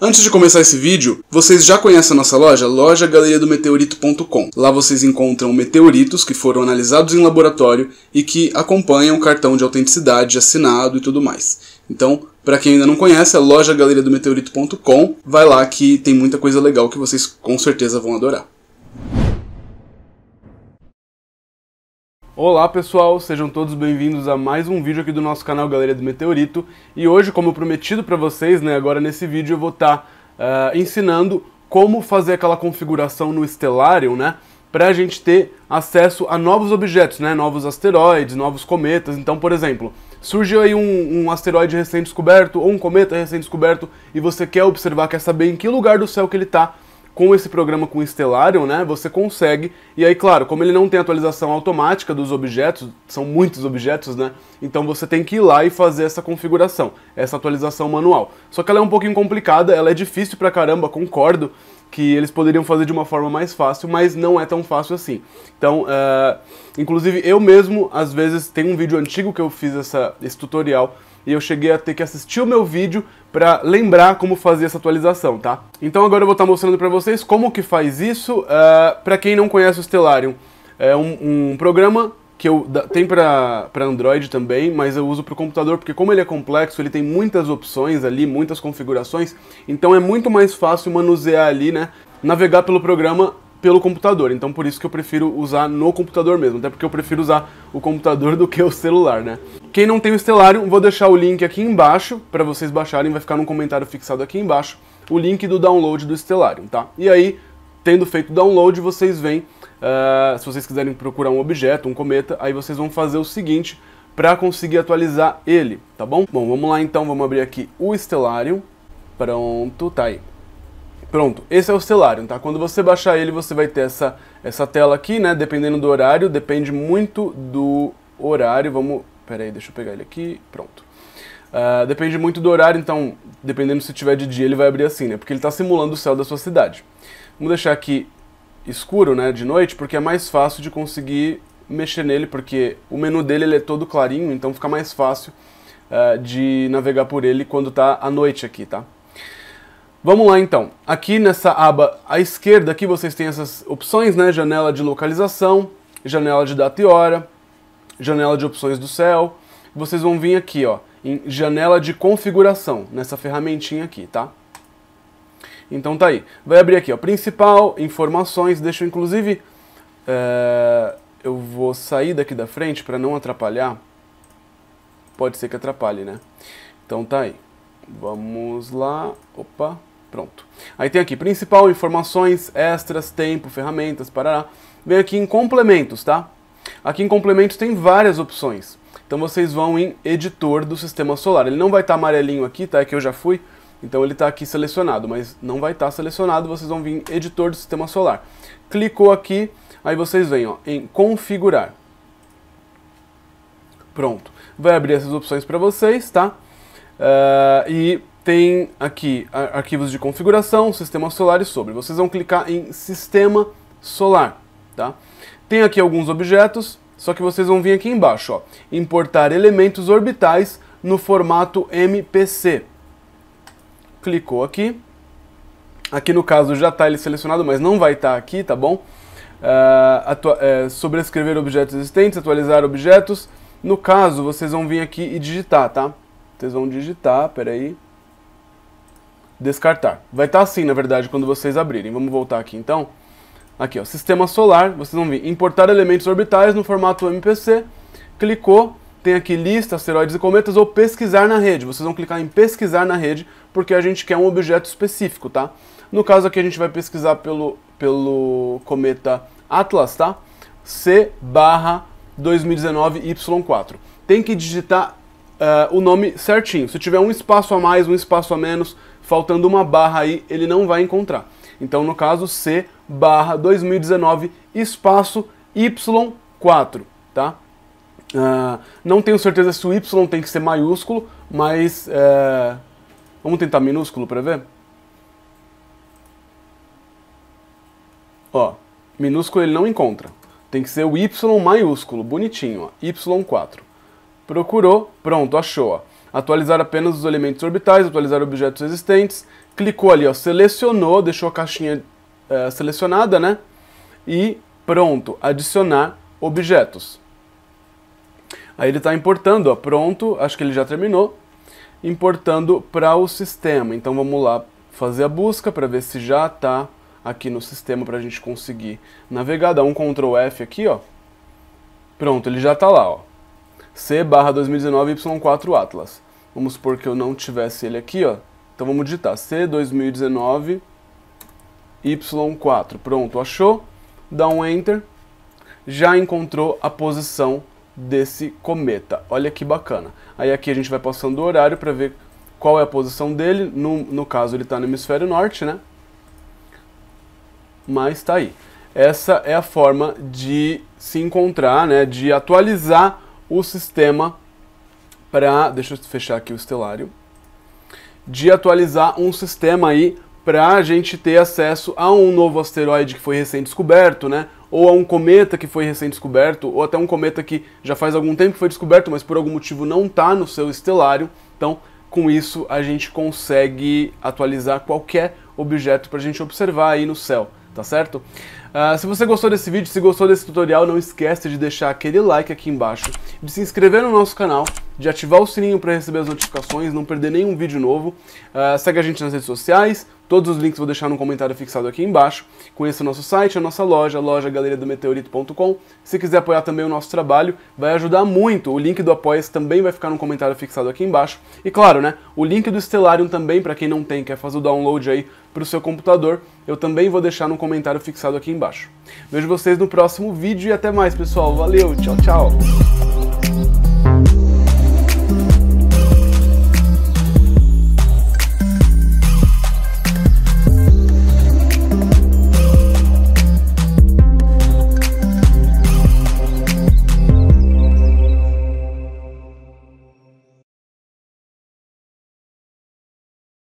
Antes de começar esse vídeo, vocês já conhecem a nossa loja, lojagaleriadometeorito.com. Lá vocês encontram meteoritos que foram analisados em laboratório e que acompanham o cartão de autenticidade assinado e tudo mais. Então, para quem ainda não conhece, a loja vai lá que tem muita coisa legal que vocês com certeza vão adorar. Olá pessoal, sejam todos bem-vindos a mais um vídeo aqui do nosso canal Galeria do Meteorito e hoje, como prometido para vocês, né, agora nesse vídeo eu vou estar tá, uh, ensinando como fazer aquela configuração no Stellarium, né, para a gente ter acesso a novos objetos, né, novos asteroides, novos cometas. Então, por exemplo, surgiu aí um, um asteroide recém-descoberto ou um cometa recém-descoberto e você quer observar, quer saber em que lugar do céu que ele está, com esse programa com Stellarium, né, você consegue. E aí, claro, como ele não tem atualização automática dos objetos, são muitos objetos, né? Então você tem que ir lá e fazer essa configuração, essa atualização manual. Só que ela é um pouquinho complicada, ela é difícil pra caramba, concordo que eles poderiam fazer de uma forma mais fácil, mas não é tão fácil assim. Então, uh, inclusive eu mesmo, às vezes, tem um vídeo antigo que eu fiz essa, esse tutorial e eu cheguei a ter que assistir o meu vídeo para lembrar como fazer essa atualização, tá? Então agora eu vou estar tá mostrando para vocês como que faz isso, uh, eh, para quem não conhece o Stellarium. É um, um programa que eu tem para Android também, mas eu uso para o computador porque como ele é complexo, ele tem muitas opções ali, muitas configurações, então é muito mais fácil manusear ali, né? Navegar pelo programa pelo computador. Então por isso que eu prefiro usar no computador mesmo, até porque eu prefiro usar o computador do que o celular, né? Quem não tem o Estelário, vou deixar o link aqui embaixo para vocês baixarem, vai ficar num comentário fixado aqui embaixo, o link do download do Estelário, tá? E aí, tendo feito o download, vocês vêm, uh, se vocês quiserem procurar um objeto, um cometa, aí vocês vão fazer o seguinte para conseguir atualizar ele, tá bom? Bom, vamos lá então, vamos abrir aqui o Stellarium. Pronto, tá aí. Pronto, esse é o Stellarium, tá? Quando você baixar ele, você vai ter essa, essa tela aqui, né? Dependendo do horário, depende muito do horário. Vamos Pera aí, deixa eu pegar ele aqui. Pronto. Uh, depende muito do horário, então, dependendo se tiver de dia, ele vai abrir assim, né? Porque ele está simulando o céu da sua cidade. Vamos deixar aqui escuro, né, de noite, porque é mais fácil de conseguir mexer nele, porque o menu dele ele é todo clarinho, então fica mais fácil uh, de navegar por ele quando está à noite aqui, tá? Vamos lá então. Aqui nessa aba à esquerda, aqui vocês têm essas opções, né? Janela de localização, janela de data e hora, janela de opções do céu. Vocês vão vir aqui, ó, em janela de configuração, nessa ferramentinha aqui, tá? Então tá aí. Vai abrir aqui, ó, principal, informações, deixa eu inclusive... É, eu vou sair daqui da frente para não atrapalhar. Pode ser que atrapalhe, né? Então tá aí. Vamos lá. Opa, pronto. Aí tem aqui, principal, informações, extras, tempo, ferramentas, parará. Vem aqui em complementos, tá? Aqui em complementos tem várias opções. Então vocês vão em editor do sistema solar. Ele não vai estar tá amarelinho aqui, tá? É que eu já fui. Então ele está aqui selecionado, mas não vai estar tá selecionado. Vocês vão vir em editor do sistema solar. Clicou aqui, aí vocês vêm ó, em configurar. Pronto. Vai abrir essas opções para vocês, tá? Uh, e tem aqui arquivos de configuração, sistema solar e sobre. Vocês vão clicar em sistema solar. Tá? Tem aqui alguns objetos, só que vocês vão vir aqui embaixo, ó, importar elementos orbitais no formato MPC. Clicou aqui. Aqui no caso já está ele selecionado, mas não vai estar tá aqui, tá bom? Uh, uh, sobrescrever objetos existentes, atualizar objetos. No caso, vocês vão vir aqui e digitar, tá? Vocês vão digitar, peraí. Descartar. Vai estar tá assim, na verdade, quando vocês abrirem. Vamos voltar aqui então. Aqui, ó, sistema solar, vocês vão ver, importar elementos orbitais no formato MPC, clicou, tem aqui lista, asteroides e cometas, ou pesquisar na rede. Vocês vão clicar em pesquisar na rede, porque a gente quer um objeto específico, tá? No caso aqui a gente vai pesquisar pelo, pelo cometa Atlas, tá? C barra 2019 Y4. Tem que digitar uh, o nome certinho. Se tiver um espaço a mais, um espaço a menos, faltando uma barra aí, ele não vai encontrar. Então, no caso, C barra 2019 espaço Y4, tá? Uh, não tenho certeza se o Y tem que ser maiúsculo, mas uh, vamos tentar minúsculo para ver. Ó, minúsculo ele não encontra. Tem que ser o Y maiúsculo, bonitinho, ó, Y4. Procurou, pronto, achou. Ó atualizar apenas os elementos orbitais, atualizar objetos existentes. Clicou ali, ó, selecionou, deixou a caixinha eh, selecionada, né? E pronto, adicionar objetos. Aí ele está importando, ó, pronto, acho que ele já terminou, importando para o sistema. Então vamos lá fazer a busca para ver se já está aqui no sistema para a gente conseguir navegar. Dá um Ctrl F aqui, ó. Pronto, ele já está lá, ó. C/2019Y4 barra Atlas. Vamos supor que eu não tivesse ele aqui, ó. Então vamos digitar C2019 Y4. Pronto, achou? Dá um enter. Já encontrou a posição desse cometa. Olha que bacana. Aí aqui a gente vai passando o horário para ver qual é a posição dele. No, no caso, ele está no hemisfério norte, né? Mas está aí. Essa é a forma de se encontrar, né? De atualizar o sistema para. Deixa eu fechar aqui o estelário. De atualizar um sistema aí para a gente ter acesso a um novo asteroide que foi recém-descoberto, né? Ou a um cometa que foi recém-descoberto, ou até um cometa que já faz algum tempo que foi descoberto, mas por algum motivo não está no seu estelário. Então, com isso, a gente consegue atualizar qualquer objeto para a gente observar aí no céu tá certo? Uh, se você gostou desse vídeo, se gostou desse tutorial, não esquece de deixar aquele like aqui embaixo, de se inscrever no nosso canal de ativar o sininho para receber as notificações, não perder nenhum vídeo novo. Uh, segue a gente nas redes sociais, todos os links vou deixar no comentário fixado aqui embaixo. Conheça o nosso site, a nossa loja, lojagaleriadometeorito.com. Se quiser apoiar também o nosso trabalho, vai ajudar muito. O link do Apoia-se também vai ficar no comentário fixado aqui embaixo. E claro, né, o link do Stellarium também, para quem não tem, quer fazer o download aí para o seu computador, eu também vou deixar no comentário fixado aqui embaixo. Vejo vocês no próximo vídeo e até mais, pessoal. Valeu, tchau, tchau!